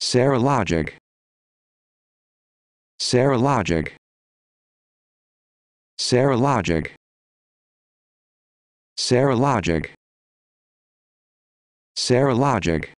Sarah Logic. Sarah Logic. Sarah Logic. Sarah Logic.